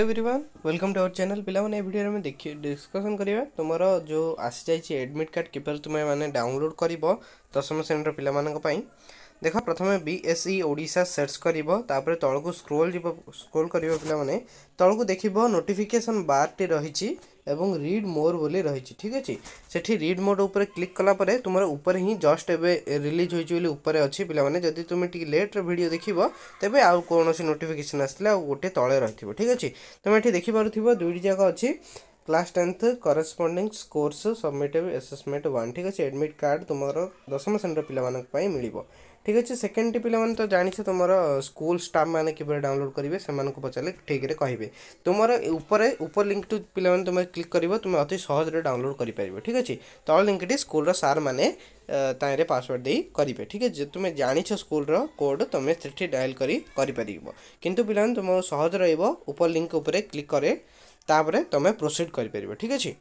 everyone welcome to our channel पे video में देखिए डिस्कसन करा तुम जो आसी जाएगी एडमिट कार्ड किपर तुम्हें मैंने डाउनलोड कर दशम श्रेणी पाई দেখা প্রথমে বিএসসি ওডিশা সার্চ করিবো তারপরে তলକୁ স্ক্রল জিবো স্ক্রল করিও পিলা মানে তলକୁ দেখিবো নোটিফিকেশন বারটি রহিছি এবং রিড মোর বলি রহিছি ঠিক আছে সেটি রিড মোর উপরে ক্লিক করা পরে তোমার উপরেই জাস্ট এবে রিলিজ হইছিলে উপরে আছে পিলা মানে যদি তুমি ঠিক লেট ভিডিও দেখিবো তবে আউ কোনসি নোটিফিকেশন আসিলা ওটে তলে রহি থিবো ঠিক আছে তুমি এটি দেখি পারো থিবো দুইটি জায়গা আছে class tenth corresponding course summative assessment one ঠিক আছে এডমিট কার্ড তোমার দশম শ্রেণীর পিলামানাই মিলব ঠিক আছে সেকেন্ড পিলামানে তো জাঁচ তোমার স্কুল স্টাফ মানে কিভাবে ডাউনলোড করবে সে পচারে ঠিকরে কহবে তোমার উপরে উপর লিঙ্কটি পিলামানে তুমি ক্লিক করব তুমি অতি সহজরে ডাউনলোড করে পারিব ঠিক আছে তল লিঙ্কটি স্কুলর সার মানে ତାହିଁରେ ପାସୱାର୍ଡ଼ ଦେଇ କରିବେ ଠିକ୍ ଅଛି ତୁମେ ଜାଣିଛ ସ୍କୁଲର କୋଡ଼୍ ତୁମେ ସେଠି ଡାଏଲ୍ କରି କରିପାରିବ କିନ୍ତୁ ପିଲାମାନେ ତୁମ ସହଜ ରହିବ ଉପର ଲିଙ୍କ୍ ଉପରେ କ୍ଲିକ୍ କରେ ତାପରେ ତୁମେ ପ୍ରୋସିଡ଼ କରିପାରିବ ଠିକ୍ ଅଛି